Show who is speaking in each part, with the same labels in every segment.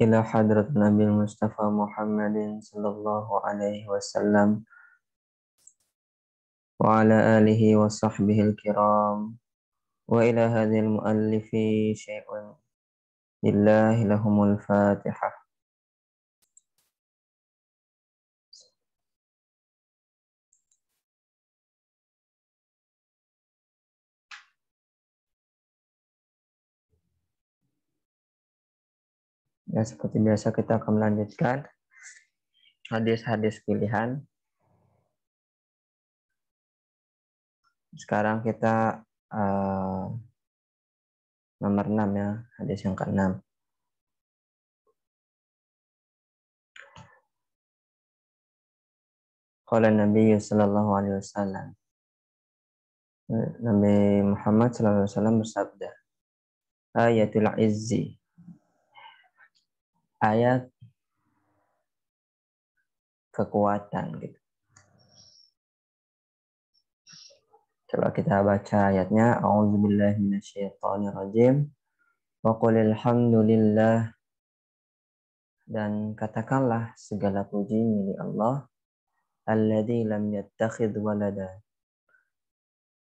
Speaker 1: إلى حضرة النبي المصطفى محمد
Speaker 2: صلى الله عليه وسلم وعلى آله وصحبه الكرام وإلى هذه المؤلف شيء لله لهم الفاتحة
Speaker 1: Ya, seperti biasa kita akan melanjutkan hadis-hadis pilihan. Sekarang kita uh, nomor 6 ya, hadis yang ke-6. Kala Nabi sallallahu alaihi wasallam.
Speaker 2: Nabi Muhammad sallallahu alaihi wasallam bersabda, Ayatul Izzi ayat kekuatan gitu. Coba kita baca ayatnya. A'udzubillahi minasyaitonirrajim. Wa qulil hamdulillah. Dan katakanlah segala puji milik Allah. Alladzi lam yattakhidh walada.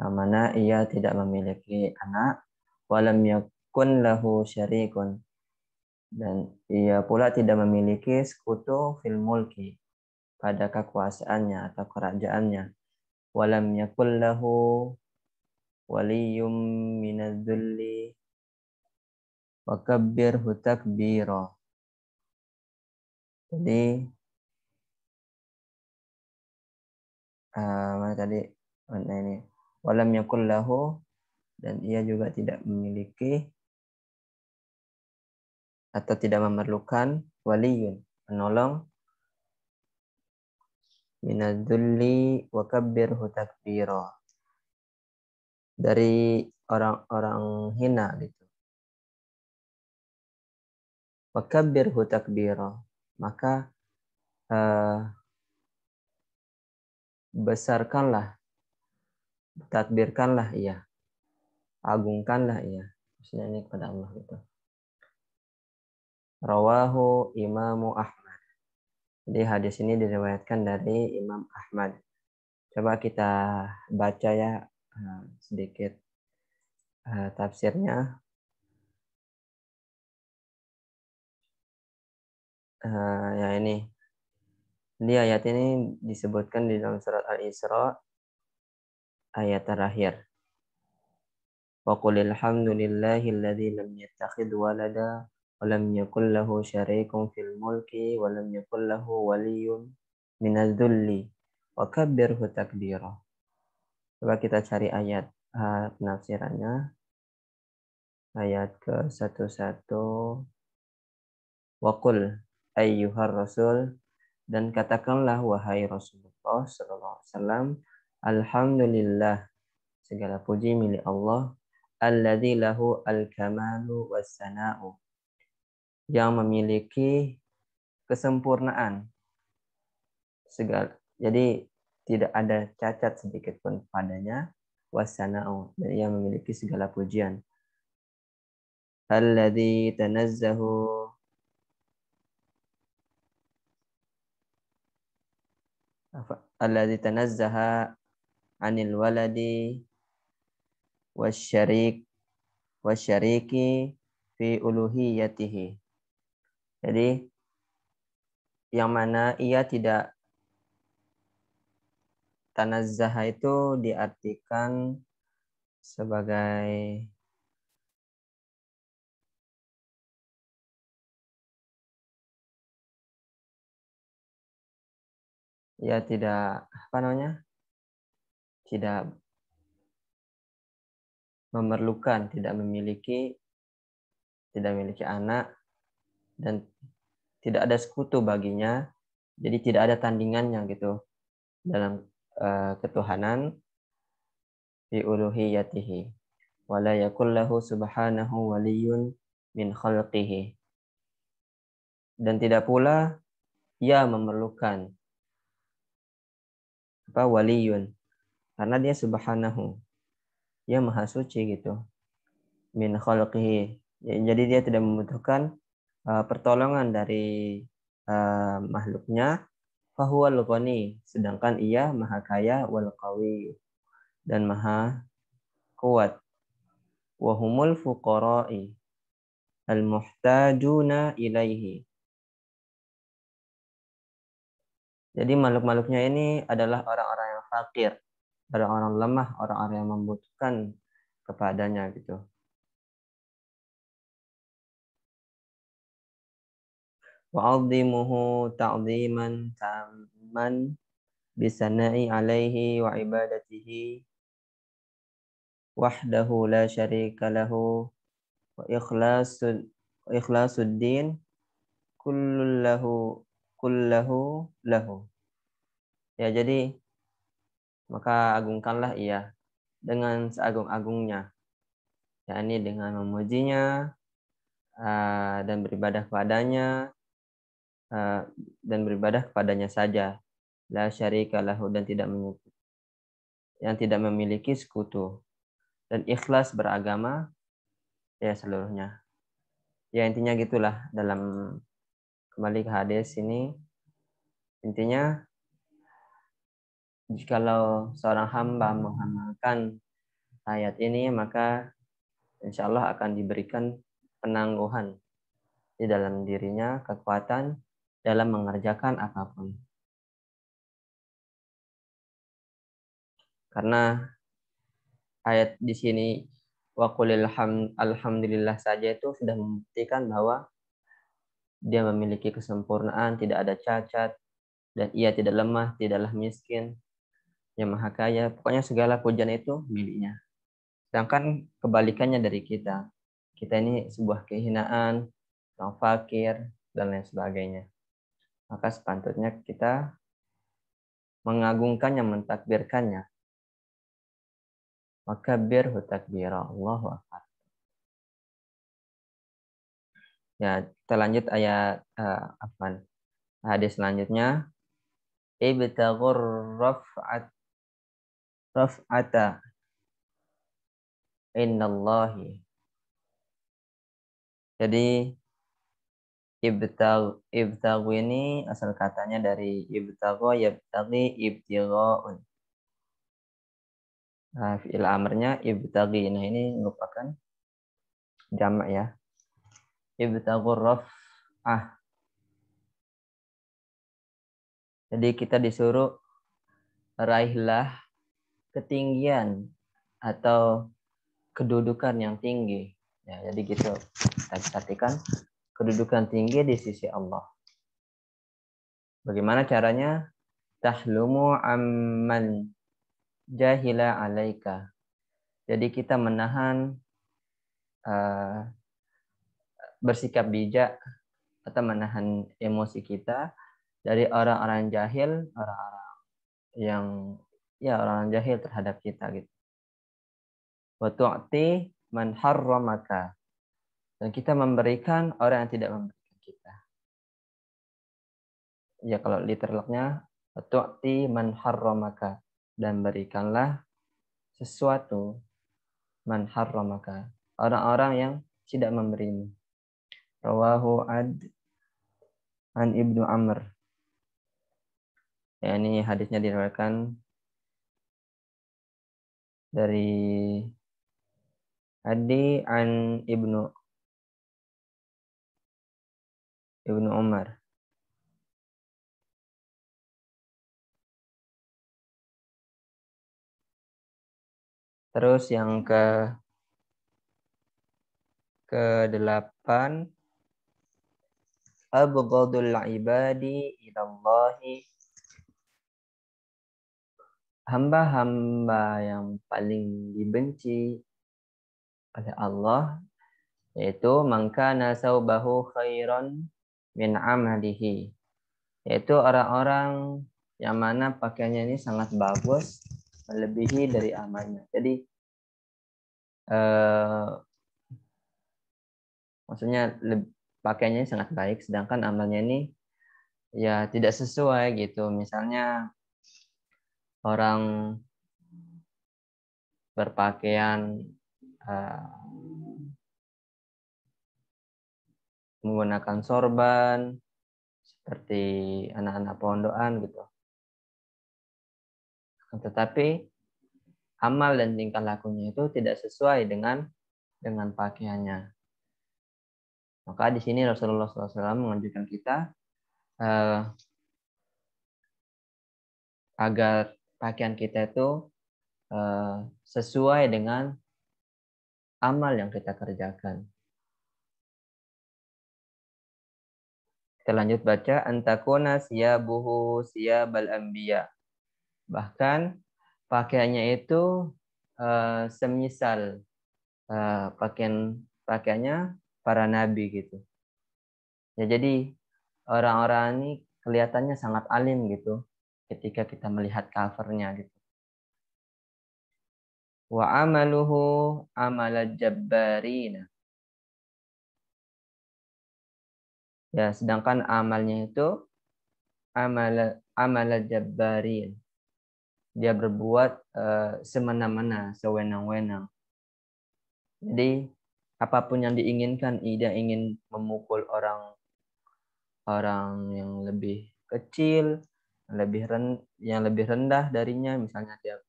Speaker 2: Yang mana ia tidak memiliki anak. Walam yakun lahu syarikun dan ia pula tidak memiliki sekutu fil mulki pada kekuasaannya atau kerajaannya walam yakul lahu waliyum minadzulli wa kabbirhu takbira jadi uh, mana tadi mana ini walam yakul lahu dan ia juga tidak memiliki atau tidak memerlukan waliyun, penolong minadzulli wa kabbirhu takbira. Dari orang-orang hina gitu. Wa kabbirhu takbira. Maka uh, besarkanlah takbirkanlah ia. Agungkanlah ia. Maksudnya ini kepada Allah gitu. Rawahu Imamu Ahmad. Jadi hadis ini diriwayatkan dari Imam Ahmad. Coba kita baca ya eh, sedikit eh, tafsirnya.
Speaker 1: Eh, ya ini.
Speaker 2: Di ayat ini disebutkan di dalam surat Al-Isra ayat terakhir. وقل الحمد لله الذي لم يتخذ ولدا ولم يكن له شريك في الملك ولم يكن له ولي من الذل وكبره تكبيرا coba kita cari ayat uh, penafsirannya ayat ke 11 Wakul ayyuhar rasul dan katakanlah wahai Rasulullah sallallahu alaihi wasallam alhamdulillah segala puji milik Allah Alladhi lahu al-kamalu was sana'u yang memiliki kesempurnaan. Segala, jadi tidak ada cacat sedikit pun padanya wasana'u dan ia memiliki segala pujian. Alladhi tanazzahu alladhi tanazzaha anil waladi wasyarik wasyariki fi uluhiyatihi jadi yang mana ia tidak tanazzaha itu diartikan sebagai
Speaker 1: ya tidak apa namanya tidak
Speaker 2: memerlukan tidak memiliki tidak memiliki anak dan tidak ada sekutu baginya. Jadi tidak ada tandingannya gitu dalam uh, ketuhanan fi uluhiyatihi wa la yakullahu subhanahu waliyun min khalqihi dan tidak pula ia memerlukan apa waliyun karena dia subhanahu ia maha suci gitu min khalqihi ya, jadi dia tidak membutuhkan Eh, pertolongan dari uh, makhluknya fahuwal ghani sedangkan ia maha kaya wal qawi dan maha kuat wahumul fuqara'i al muhtajuna ilaihi jadi makhluk-makhluknya ini adalah orang-orang yang fakir, orang-orang lemah, orang-orang yang membutuhkan kepadanya gitu. وعظمه تعظيما تاما بالثناء عليه وعبادته وحده لا شريك له وإخلاص إخلاص الدين كل له Ya, jadi maka agungkanlah ia dengan seagung-agungnya. yakni dengan memujinya uh, dan beribadah kepadanya Eh, dan beribadah kepadanya saja. La syarika lahu dan tidak yang tidak memiliki sekutu dan ikhlas beragama ya seluruhnya. Ya intinya gitulah dalam kembali ke hadis ini intinya kalau seorang hamba mengamalkan ayat ini maka insya Allah akan diberikan penangguhan di dalam dirinya kekuatan dalam mengerjakan apapun. Karena ayat di sini wa alhamdulillah saja itu sudah membuktikan bahwa dia memiliki kesempurnaan, tidak ada cacat, dan ia tidak lemah, tidaklah miskin, yang maha kaya. Pokoknya segala pujian itu miliknya. Sedangkan kebalikannya dari kita. Kita ini sebuah kehinaan, orang fakir, dan lain sebagainya maka sepantutnya kita mengagungkannya, mentakbirkannya. Maka bir hutakbir Allah Akbar. Ya, kita lanjut ayat uh, eh, apa? Hadis selanjutnya ibtaghur raf'at raf'ata innallahi. Jadi Ibtag ibtagu ini asal katanya dari ibtago yabtagi ibtigoun. Nah, fi'il amrnya ibtagi. Nah, ini merupakan jamak ya. rof ah Jadi kita disuruh raihlah ketinggian atau kedudukan yang tinggi. Ya, jadi gitu. Kita perhatikan kedudukan tinggi di sisi Allah. Bagaimana caranya? Tahlumu amman jahila alaika. Jadi kita menahan uh, bersikap bijak atau menahan emosi kita dari orang-orang jahil, orang-orang yang ya orang, -orang jahil terhadap kita gitu. Wa tu'ti man harramaka dan kita memberikan orang yang tidak memberikan kita. Ya kalau literalnya tu'ti man harramaka dan berikanlah sesuatu man harramaka orang-orang yang tidak memberimu. Rawahu ad an Ibnu Amr. Ya, ini hadisnya diriwayatkan dari Adi an Ibnu
Speaker 1: Ibnu Umar.
Speaker 2: Terus yang ke ke delapan abghadul ibadi
Speaker 1: ilallahi
Speaker 2: hamba-hamba yang paling dibenci oleh Allah yaitu mangkana saubahu khairan min amalihi yaitu orang-orang yang mana pakaiannya ini sangat bagus melebihi dari amalnya. Jadi eh, maksudnya pakaiannya sangat baik sedangkan amalnya ini ya tidak sesuai gitu. Misalnya orang berpakaian eh, menggunakan sorban seperti anak-anak pondokan gitu. Tetapi amal dan tingkah lakunya itu tidak sesuai dengan dengan pakaiannya. Maka di sini Rasulullah SAW mengajarkan kita eh, agar pakaian kita itu eh, sesuai dengan amal yang kita kerjakan. Kita lanjut baca antakona siyabuhu siyabal anbiya. Bahkan pakaiannya itu uh, semisal uh, pakaian pakaiannya para nabi gitu. Ya jadi orang-orang ini kelihatannya sangat alim gitu ketika kita melihat covernya gitu. Wa amaluhu amala Ya, sedangkan amalnya itu amal amal jabbarin. Dia berbuat uh, semena-mena, sewenang-wenang. Jadi apapun yang diinginkan, dia ingin memukul orang orang yang lebih kecil, lebih ren yang lebih rendah darinya misalnya dia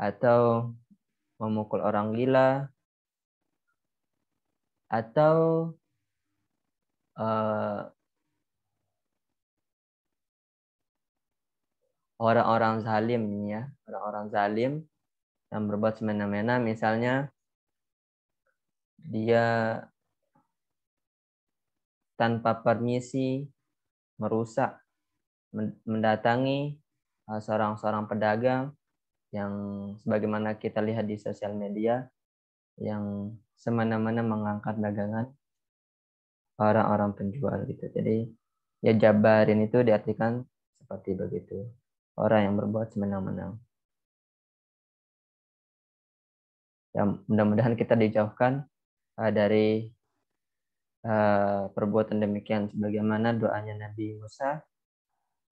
Speaker 2: atau memukul orang gila atau Eh, orang-orang zalim ya orang-orang zalim yang berbuat semena-mena misalnya dia tanpa permisi merusak mendatangi eh, seorang-seorang pedagang yang sebagaimana kita lihat di sosial media yang semena-mena mengangkat dagangan orang-orang penjual gitu. Jadi ya jabarin itu diartikan seperti begitu. Orang yang berbuat semena-mena. Ya, mudah-mudahan kita dijauhkan uh, dari uh, perbuatan demikian sebagaimana doanya Nabi Musa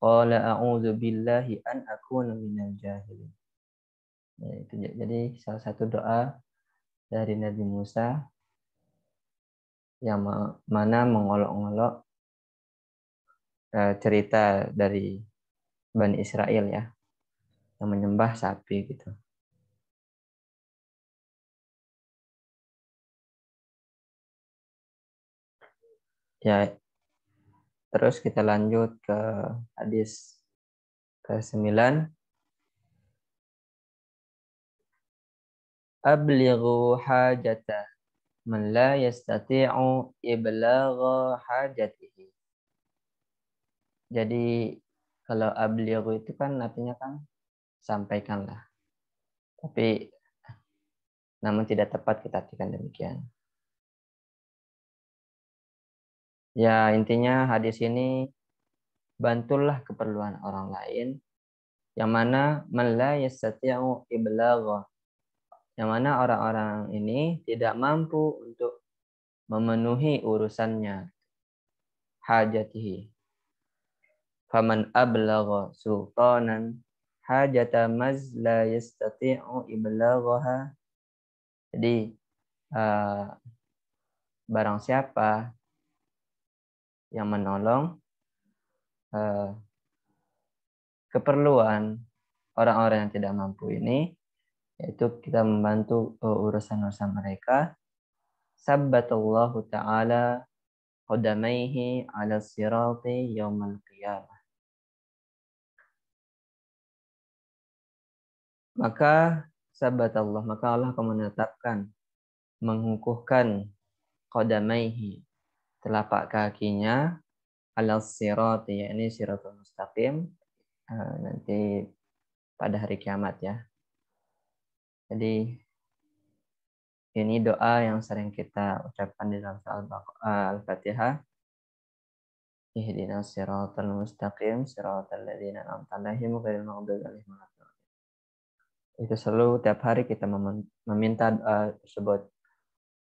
Speaker 2: Qala a'udzu billahi an akuna minal jahilin. Ya, itu jadi salah satu doa dari Nabi Musa yang mana mengolok-olok eh, cerita dari Bani Israel ya yang menyembah sapi gitu.
Speaker 1: Ya terus kita lanjut ke
Speaker 2: hadis ke-9 ablighu hajatah man la yastati'u iblagha hajatihi. Jadi kalau ablighu itu kan artinya kan sampaikanlah. Tapi namun tidak tepat kita artikan demikian. Ya intinya hadis ini bantulah keperluan orang lain yang mana man la yastati'u iblagha yang mana orang-orang ini tidak mampu untuk memenuhi urusannya hajatihi faman ablagha sultanan hajata maz la yastati'u iblaghaha jadi uh, barang siapa yang menolong uh, keperluan orang-orang yang tidak mampu ini yaitu kita membantu urusan-urusan e, mereka. Sabbatallahu ta'ala qadamaihi ala sirati yawmal qiyamah.
Speaker 1: Maka
Speaker 2: sabat Allah, maka Allah akan menetapkan, mengukuhkan qadamaihi, telapak kakinya ala sirati, yakni siratul mustaqim, e, nanti pada hari kiamat ya. Jadi ini doa yang sering kita ucapkan di dalam Al-Fatihah. Ihdinas siratal mustaqim siratal ladzina an'amta alaihim ghairil maghdubi alaihim Itu selalu tiap hari kita meminta doa tersebut.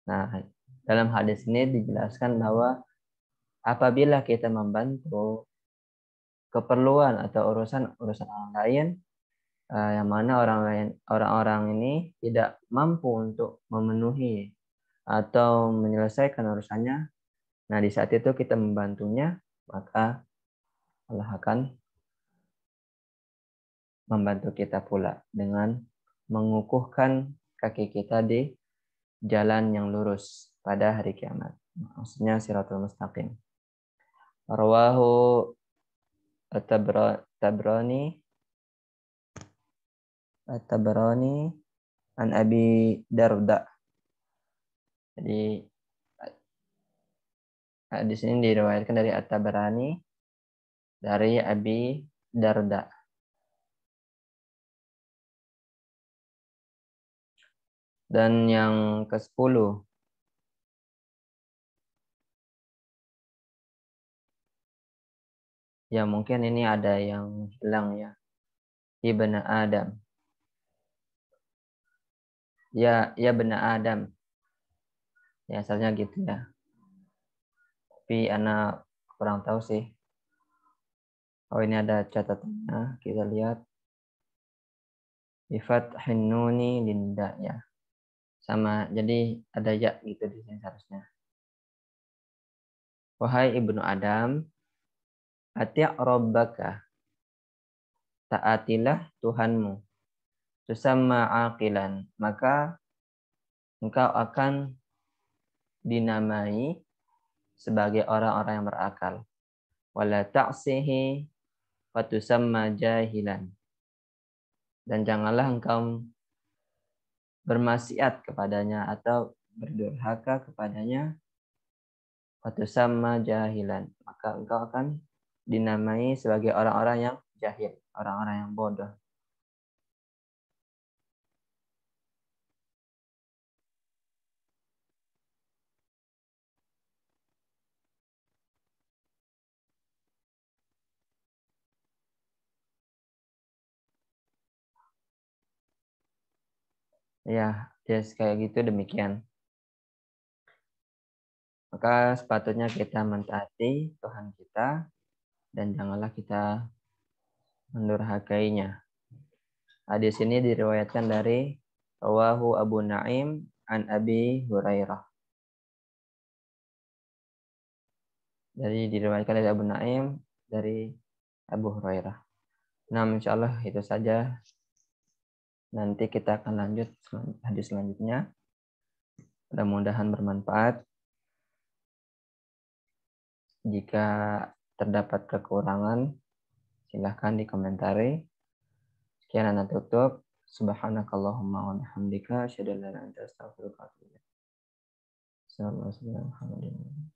Speaker 2: Nah, dalam hadis ini dijelaskan bahwa apabila kita membantu keperluan atau urusan urusan orang lain, uh, yang mana orang lain orang-orang ini tidak mampu untuk memenuhi atau menyelesaikan urusannya. Nah, di saat itu kita membantunya, maka Allah akan membantu kita pula dengan mengukuhkan kaki kita di jalan yang lurus pada hari kiamat. Maksudnya siratul mustaqim. Rawahu Tabrani At-Tabarani an Abi Darda. Jadi di sini diriwayatkan dari At-Tabarani dari
Speaker 1: Abi Darda. Dan yang ke-10 Ya mungkin ini
Speaker 2: ada yang hilang ya. Ibnu Adam ya ya benar Adam. Ya asalnya gitu ya. Tapi anak kurang tahu sih. Oh ini ada catatannya, kita lihat. Ifat hinuni linda ya. Sama, jadi ada ya gitu
Speaker 1: di sini seharusnya.
Speaker 2: Wahai ibnu Adam, atiak robbaka, taatilah Tuhanmu tusamma aqilan maka engkau akan dinamai sebagai orang-orang yang berakal wala ta'sihi fatusamma jahilan dan janganlah engkau bermaksiat kepadanya atau berdurhaka kepadanya fatusamma jahilan maka engkau akan dinamai sebagai orang-orang yang jahil orang-orang yang bodoh Ya, yes, kayak gitu demikian. Maka sepatutnya kita mentaati Tuhan kita dan janganlah kita mendurhakainya. Hadis nah, ini diriwayatkan dari Rawahu Abu Naim an Abi Hurairah. Jadi diriwayatkan dari Abu Naim dari Abu Hurairah. Nah, insya Allah itu saja Nanti kita akan lanjut hadis selanjutnya. Mudah-mudahan bermanfaat. Jika terdapat kekurangan, silahkan dikomentari. Sekian anak tutup. Subhanakallahumma wa bihamdika asyhadu an la ilaha illa anta astaghfiruka wa atubu ilaik. Assalamualaikum warahmatullahi
Speaker 1: wabarakatuh.